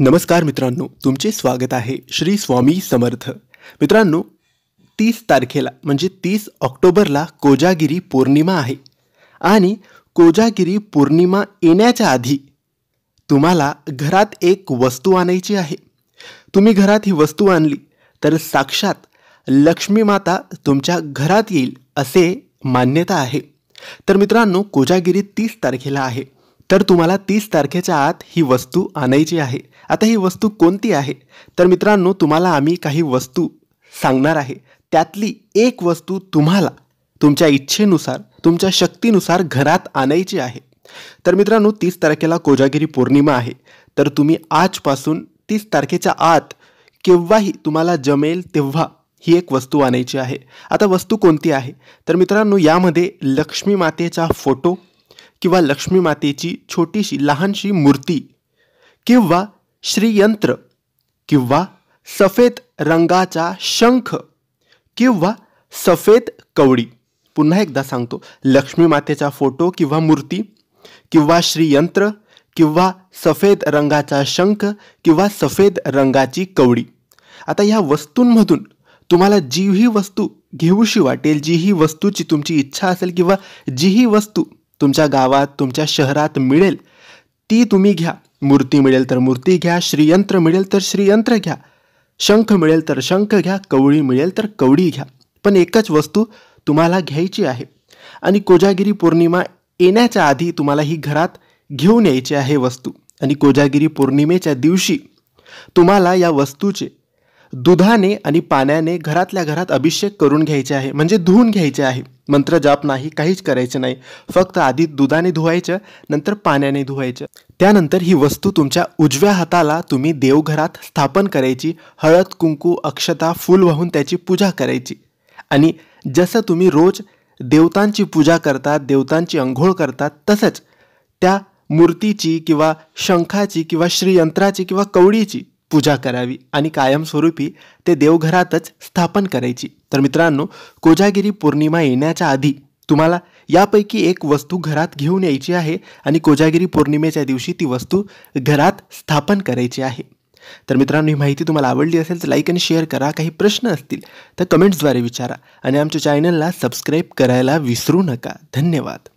नमस्कार मित्रांनो तुमचे स्वागत आहे श्री स्वामी समर्थ मित्रांनो तीस तारखेला म्हणजे तीस ऑक्टोबरला कोजागिरी पौर्णिमा आहे आणि कोजागिरी पौर्णिमा येण्याच्या आधी तुम्हाला घरात एक वस्तू आणायची आहे तुम्ही घरात ही वस्तू आणली तर साक्षात लक्ष्मी माता तुमच्या घरात येईल असे मान्यता आहे तर मित्रांनो कोजागिरी तीस तारखेला आहे तर तुम्हाला तीस तारखेच्या आत ही वस्तू आणायची आहे आता ही वस्तू कोणती आहे तर मित्रांनो तुम्हाला आम्ही काही वस्तू सांगणार आहे त्यातली एक वस्तू तुम्हाला तुमच्या इच्छेनुसार तुमच्या शक्तीनुसार घरात आणायची आहे तर मित्रांनो तीस तारखेला कोजागिरी पौर्णिमा आहे तर तुम्ही आजपासून तीस तारखेच्या आत केव्हाही तुम्हाला जमेल तेव्हा ही एक वस्तू आणायची आहे आता वस्तू कोणती आहे तर मित्रांनो यामध्ये लक्ष्मी मातेचा फोटो किंवा लक्ष्मी मातेची छोटीशी लहानशी मूर्ती किंवा श्रीयंत्र किंवा सफेद रंगाचा शंख किंवा सफेद कवडी पुन्हा एकदा सांगतो लक्ष्मी मातेचा फोटो किंवा मूर्ती किंवा श्रीयंत्र किंवा सफेद रंगाचा शंख किंवा सफेद रंगाची कवडी आता ह्या वस्तूंमधून तुम्हाला जी ही वस्तू घेऊशी वाटेल जी ही वस्तूची तुमची इच्छा असेल किंवा जी ही वस्तू तुमच्या गावात तुमच्या शहरात मिळेल ती तुम्ही घ्या मूर्ती मिळेल तर मूर्ती घ्या श्रीयंत्र मिळेल तर श्रीयंत्र घ्या शंख मिळेल तर शंख घ्या कवळी मिळेल तर कवळी घ्या पण एकच वस्तू तुम्हाला घ्यायची आहे आणि कोजागिरी पौर्णिमा येण्याच्या आधी तुम्हाला ही घरात घेऊन यायची आहे वस्तू आणि कोजागिरी पौर्णिमेच्या दिवशी तुम्हाला या वस्तूचे दुधाने आणि पाण्याने घरातल्या घरात अभिषेक करून घ्यायचे आहे म्हणजे धुवून घ्यायचे आहे मंत्र जाप नाही काहीच करायचं नाही फक्त आधी दुधाने धुवायचं नंतर पाण्याने धुवायचं त्यानंतर ही वस्तू तुमच्या उजव्या हाताला तुम्ही देवघरात स्थापन करायची हळद कुंकू अक्षता फूल वाहून त्याची पूजा करायची आणि जसं तुम्ही रोज देवतांची पूजा करता देवतांची अंघोळ करतात तसंच त्या मूर्तीची किंवा शंखाची किंवा श्रीयंत्राची किंवा कवडीची पूजा करावी आणि कायमस्वरूपी ते देवघरातच स्थापन करायची तर मित्रांनो कोजागिरी पौर्णिमा येण्याच्या आधी तुम्हाला यापैकी एक वस्तू घरात घेऊन यायची आहे आणि कोजागिरी पौर्णिमेच्या दिवशी ती वस्तू घरात स्थापन करायची आहे तर मित्रांनो ही माहिती तुम्हाला आवडली असेल तर लाईक आणि शेअर करा काही प्रश्न असतील तर कमेंट्सद्वारे विचारा आणि आमच्या चॅनलला सबस्क्राईब करायला विसरू नका धन्यवाद